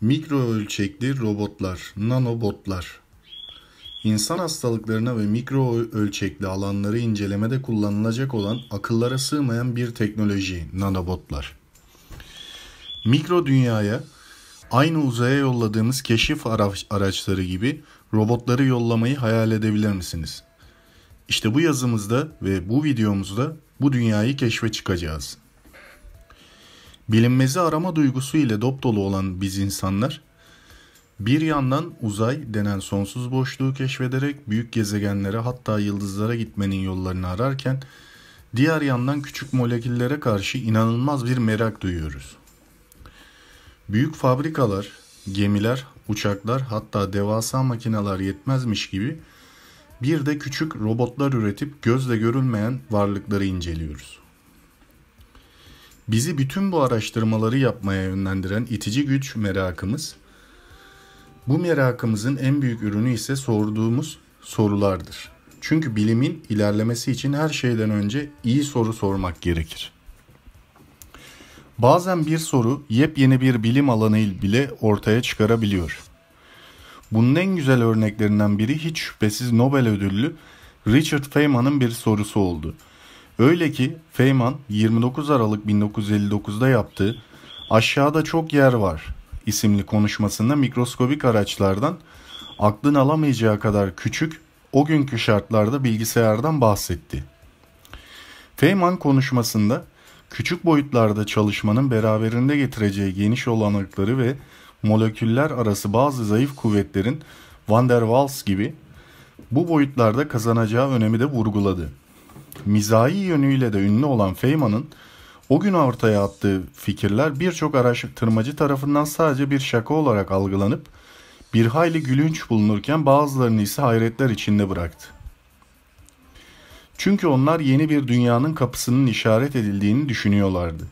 Mikro ölçekli robotlar, nanobotlar. İnsan hastalıklarına ve mikro ölçekli alanları incelemede kullanılacak olan akıllara sığmayan bir teknoloji nanobotlar. Mikro dünyaya aynı uzaya yolladığımız keşif araçları gibi robotları yollamayı hayal edebilir misiniz? İşte bu yazımızda ve bu videomuzda bu dünyayı keşfe çıkacağız. Bilinmezi arama duygusu ile dop olan biz insanlar bir yandan uzay denen sonsuz boşluğu keşfederek büyük gezegenlere hatta yıldızlara gitmenin yollarını ararken diğer yandan küçük moleküllere karşı inanılmaz bir merak duyuyoruz. Büyük fabrikalar, gemiler, uçaklar hatta devasa makineler yetmezmiş gibi bir de küçük robotlar üretip gözle görülmeyen varlıkları inceliyoruz. Bizi bütün bu araştırmaları yapmaya yönlendiren itici güç merakımız. Bu merakımızın en büyük ürünü ise sorduğumuz sorulardır. Çünkü bilimin ilerlemesi için her şeyden önce iyi soru sormak gerekir. Bazen bir soru yepyeni bir bilim alanı bile ortaya çıkarabiliyor. Bunun en güzel örneklerinden biri hiç şüphesiz Nobel ödüllü Richard Feynman'ın bir sorusu oldu. Öyle ki Feynman, 29 Aralık 1959'da yaptığı Aşağıda çok yer var isimli konuşmasında mikroskobik araçlardan aklın alamayacağı kadar küçük o günkü şartlarda bilgisayardan bahsetti. Feynman konuşmasında küçük boyutlarda çalışmanın beraberinde getireceği geniş olanakları ve moleküller arası bazı zayıf kuvvetlerin Van der Waals gibi bu boyutlarda kazanacağı önemi de vurguladı mizahi yönüyle de ünlü olan Feynman'ın o gün ortaya attığı fikirler birçok araştırmacı tarafından sadece bir şaka olarak algılanıp bir hayli gülünç bulunurken bazılarını ise hayretler içinde bıraktı. Çünkü onlar yeni bir dünyanın kapısının işaret edildiğini düşünüyorlardı.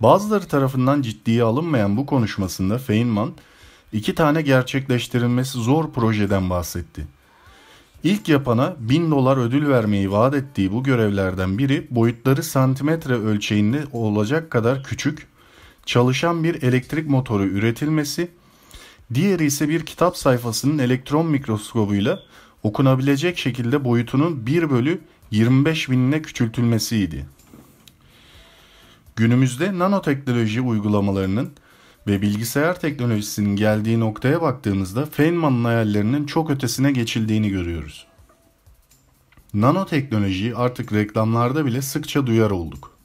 Bazıları tarafından ciddiye alınmayan bu konuşmasında Feynman iki tane gerçekleştirilmesi zor projeden bahsetti. İlk yapana 1000 dolar ödül vermeyi vaat ettiği bu görevlerden biri boyutları santimetre ölçeğinde olacak kadar küçük, çalışan bir elektrik motoru üretilmesi, diğeri ise bir kitap sayfasının elektron mikroskobuyla okunabilecek şekilde boyutunun 1 bölü 25 binine küçültülmesiydi. Günümüzde nanoteknoloji uygulamalarının ve bilgisayar teknolojisinin geldiği noktaya baktığımızda Feynman'ın hayallerinin çok ötesine geçildiğini görüyoruz. Nanoteknolojiyi artık reklamlarda bile sıkça duyar olduk.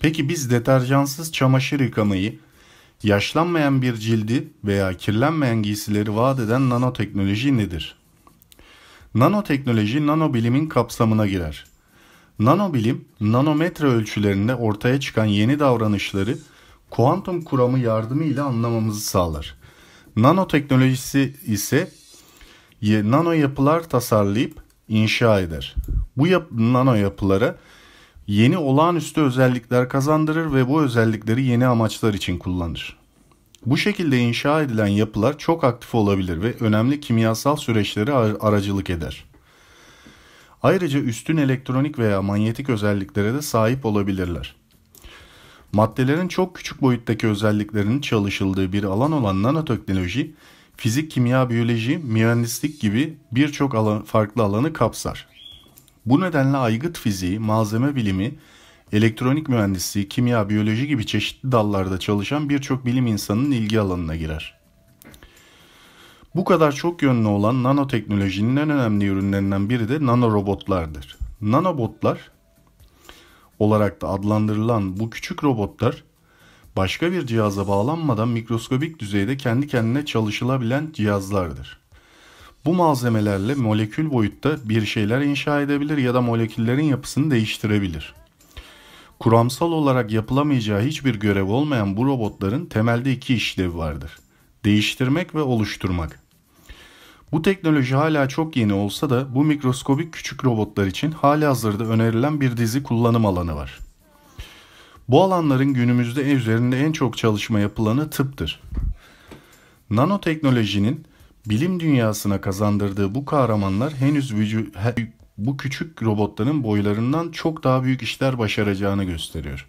Peki biz deterjansız çamaşır yıkamayı, yaşlanmayan bir cildi veya kirlenmeyen giysileri vaat eden nanoteknoloji nedir? Nanoteknoloji nanobilimin kapsamına girer. Nanobilim, nanometre ölçülerinde ortaya çıkan yeni davranışları kuantum kuramı yardımıyla anlamamızı sağlar. Nano teknolojisi ise nano yapılar tasarlayıp inşa eder. Bu yap nano yapılara yeni olağanüstü özellikler kazandırır ve bu özellikleri yeni amaçlar için kullanır. Bu şekilde inşa edilen yapılar çok aktif olabilir ve önemli kimyasal süreçlere ar aracılık eder. Ayrıca üstün elektronik veya manyetik özelliklere de sahip olabilirler. Maddelerin çok küçük boyuttaki özelliklerinin çalışıldığı bir alan olan nanoteknoloji, fizik, kimya, biyoloji, mühendislik gibi birçok alan, farklı alanı kapsar. Bu nedenle aygıt fiziği, malzeme bilimi, elektronik mühendisliği, kimya, biyoloji gibi çeşitli dallarda çalışan birçok bilim insanının ilgi alanına girer. Bu kadar çok yönlü olan nanoteknolojinin en önemli ürünlerinden biri de nanorobotlardır. Nanobotlar olarak da adlandırılan bu küçük robotlar başka bir cihaza bağlanmadan mikroskobik düzeyde kendi kendine çalışılabilen cihazlardır. Bu malzemelerle molekül boyutta bir şeyler inşa edebilir ya da moleküllerin yapısını değiştirebilir. Kuramsal olarak yapılamayacağı hiçbir görev olmayan bu robotların temelde iki işlevi vardır. Değiştirmek ve oluşturmak. Bu teknoloji hala çok yeni olsa da bu mikroskobik küçük robotlar için hala hazırda önerilen bir dizi kullanım alanı var. Bu alanların günümüzde üzerinde en çok çalışma yapılanı tıptır. Nanoteknolojinin bilim dünyasına kazandırdığı bu kahramanlar henüz vücu, bu küçük robotların boylarından çok daha büyük işler başaracağını gösteriyor.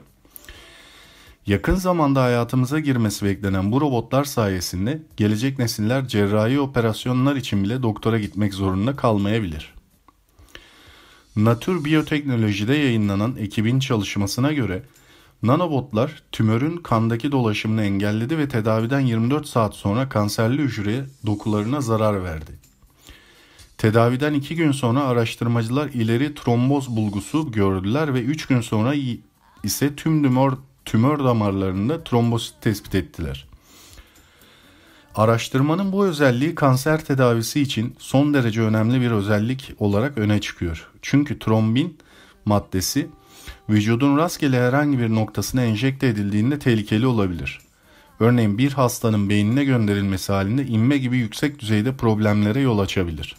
Yakın zamanda hayatımıza girmesi beklenen bu robotlar sayesinde gelecek nesiller cerrahi operasyonlar için bile doktora gitmek zorunda kalmayabilir. Natür Biyoteknoloji'de yayınlanan ekibin çalışmasına göre nanobotlar tümörün kandaki dolaşımını engelledi ve tedaviden 24 saat sonra kanserli hücre dokularına zarar verdi. Tedaviden 2 gün sonra araştırmacılar ileri tromboz bulgusu gördüler ve 3 gün sonra ise tüm tümör tümör damarlarında trombosit tespit ettiler. Araştırmanın bu özelliği kanser tedavisi için son derece önemli bir özellik olarak öne çıkıyor. Çünkü trombin maddesi vücudun rastgele herhangi bir noktasına enjekte edildiğinde tehlikeli olabilir. Örneğin bir hastanın beynine gönderilmesi halinde inme gibi yüksek düzeyde problemlere yol açabilir.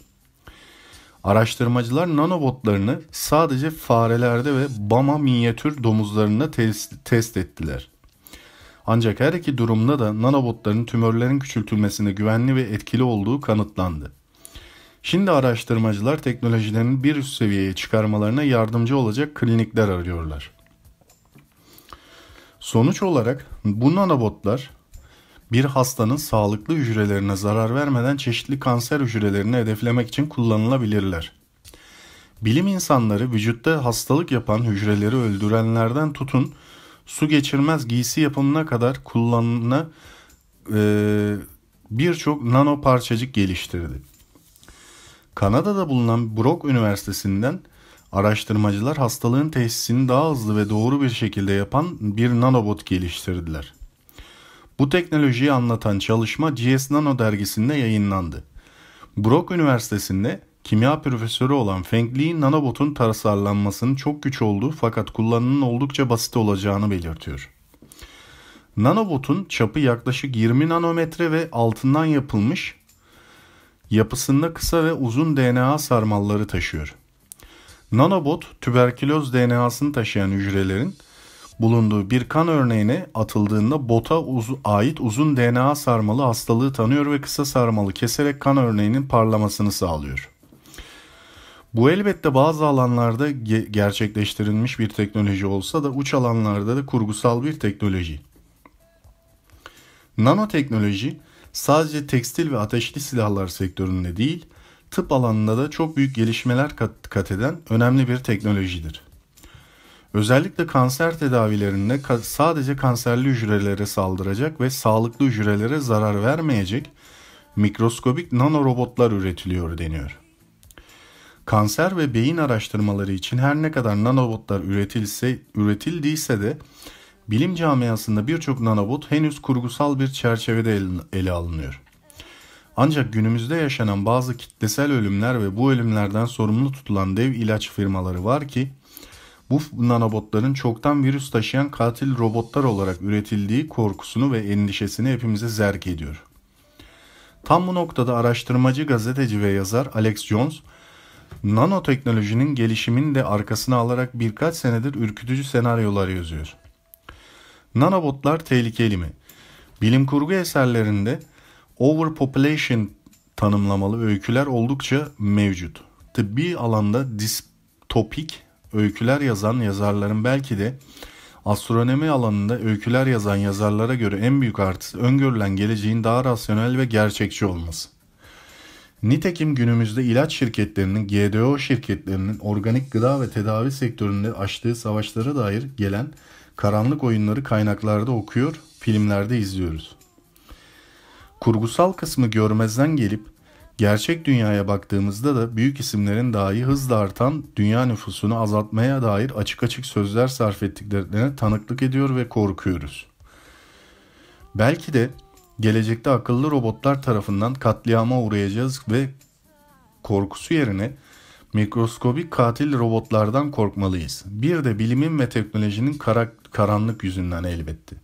Araştırmacılar nanobotlarını sadece farelerde ve Bama minyatür domuzlarında tes test ettiler. Ancak her iki durumda da nanobotların tümörlerin küçültülmesinde güvenli ve etkili olduğu kanıtlandı. Şimdi araştırmacılar teknolojilerin bir üst seviyeye çıkarmalarına yardımcı olacak klinikler arıyorlar. Sonuç olarak bu nanobotlar bir hastanın sağlıklı hücrelerine zarar vermeden çeşitli kanser hücrelerini hedeflemek için kullanılabilirler. Bilim insanları vücutta hastalık yapan hücreleri öldürenlerden tutun su geçirmez giysi yapımına kadar kullanına e, birçok nano parçacık geliştirdi. Kanada'da bulunan Brock Üniversitesi'nden araştırmacılar hastalığın teşhisini daha hızlı ve doğru bir şekilde yapan bir nanobot geliştirdiler. Bu teknolojiyi anlatan çalışma GS Nano dergisinde yayınlandı. Brock Üniversitesi'nde kimya profesörü olan Feng Li, nanobotun tasarlanmasının çok güç olduğu fakat kullanımının oldukça basit olacağını belirtiyor. Nanobotun çapı yaklaşık 20 nanometre ve altından yapılmış, yapısında kısa ve uzun DNA sarmalları taşıyor. Nanobot, tüberküloz DNA'sını taşıyan hücrelerin bulunduğu bir kan örneğine atıldığında bota uz ait uzun DNA sarmalı hastalığı tanıyor ve kısa sarmalı keserek kan örneğinin parlamasını sağlıyor. Bu elbette bazı alanlarda ge- gerçekleştirilmiş bir teknoloji olsa da uç alanlarda da kurgusal bir teknoloji. Nanoteknoloji sadece tekstil ve ateşli silahlar sektöründe değil, tıp alanında da çok büyük gelişmeler kat, kat eden önemli bir teknolojidir. Özellikle kanser tedavilerinde sadece kanserli hücrelere saldıracak ve sağlıklı hücrelere zarar vermeyecek mikroskobik nanorobotlar üretiliyor deniyor. Kanser ve beyin araştırmaları için her ne kadar nanobotlar üretilse, üretildiyse de bilim camiasında birçok nanobot henüz kurgusal bir çerçevede ele alınıyor. Ancak günümüzde yaşanan bazı kitlesel ölümler ve bu ölümlerden sorumlu tutulan dev ilaç firmaları var ki bu nanobotların çoktan virüs taşıyan katil robotlar olarak üretildiği korkusunu ve endişesini hepimize zerk ediyor. Tam bu noktada araştırmacı, gazeteci ve yazar Alex Jones, nanoteknolojinin gelişimini de arkasına alarak birkaç senedir ürkütücü senaryolar yazıyor. Nanobotlar tehlikeli mi? Bilim kurgu eserlerinde overpopulation tanımlamalı öyküler oldukça mevcut. Tıbbi alanda distopik öyküler yazan yazarların belki de astronomi alanında öyküler yazan yazarlara göre en büyük artısı öngörülen geleceğin daha rasyonel ve gerçekçi olması. Nitekim günümüzde ilaç şirketlerinin, GDO şirketlerinin organik gıda ve tedavi sektöründe açtığı savaşlara dair gelen karanlık oyunları kaynaklarda okuyor, filmlerde izliyoruz. Kurgusal kısmı görmezden gelip Gerçek dünyaya baktığımızda da büyük isimlerin dahi hızla artan dünya nüfusunu azaltmaya dair açık açık sözler sarf ettiklerine tanıklık ediyor ve korkuyoruz. Belki de gelecekte akıllı robotlar tarafından katliama uğrayacağız ve korkusu yerine mikroskobik katil robotlardan korkmalıyız. Bir de bilimin ve teknolojinin kara, karanlık yüzünden elbette.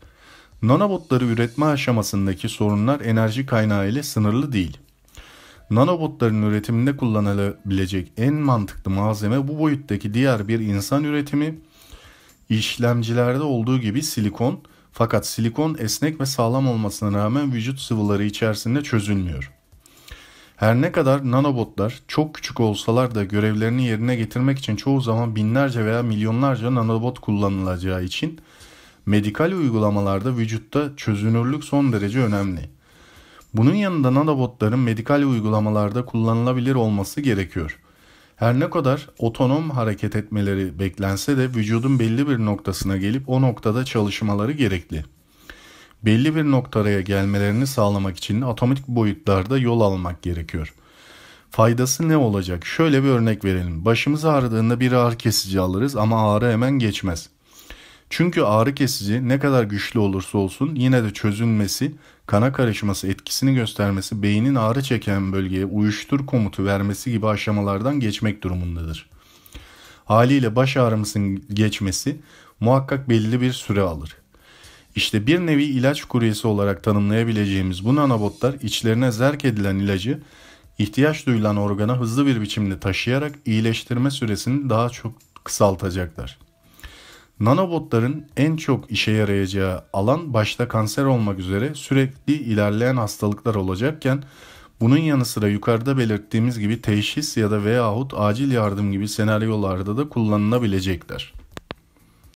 Nanobotları üretme aşamasındaki sorunlar enerji kaynağı ile sınırlı değil.'' Nanobotların üretiminde kullanılabilecek en mantıklı malzeme bu boyuttaki diğer bir insan üretimi işlemcilerde olduğu gibi silikon fakat silikon esnek ve sağlam olmasına rağmen vücut sıvıları içerisinde çözülmüyor. Her ne kadar nanobotlar çok küçük olsalar da görevlerini yerine getirmek için çoğu zaman binlerce veya milyonlarca nanobot kullanılacağı için medikal uygulamalarda vücutta çözünürlük son derece önemli. Bunun yanında nanobotların medikal uygulamalarda kullanılabilir olması gerekiyor. Her ne kadar otonom hareket etmeleri beklense de vücudun belli bir noktasına gelip o noktada çalışmaları gerekli. Belli bir noktaya gelmelerini sağlamak için atomik boyutlarda yol almak gerekiyor. Faydası ne olacak? Şöyle bir örnek verelim. Başımız ağrıdığında bir ağrı kesici alırız ama ağrı hemen geçmez. Çünkü ağrı kesici ne kadar güçlü olursa olsun yine de çözülmesi, kana karışması etkisini göstermesi, beynin ağrı çeken bölgeye uyuştur komutu vermesi gibi aşamalardan geçmek durumundadır. Haliyle baş ağrımızın geçmesi muhakkak belli bir süre alır. İşte bir nevi ilaç kuryesi olarak tanımlayabileceğimiz bu nanobotlar içlerine zerk edilen ilacı ihtiyaç duyulan organa hızlı bir biçimde taşıyarak iyileştirme süresini daha çok kısaltacaklar. Nanobotların en çok işe yarayacağı alan başta kanser olmak üzere sürekli ilerleyen hastalıklar olacakken bunun yanı sıra yukarıda belirttiğimiz gibi teşhis ya da veyahut acil yardım gibi senaryolarda da kullanılabilecekler.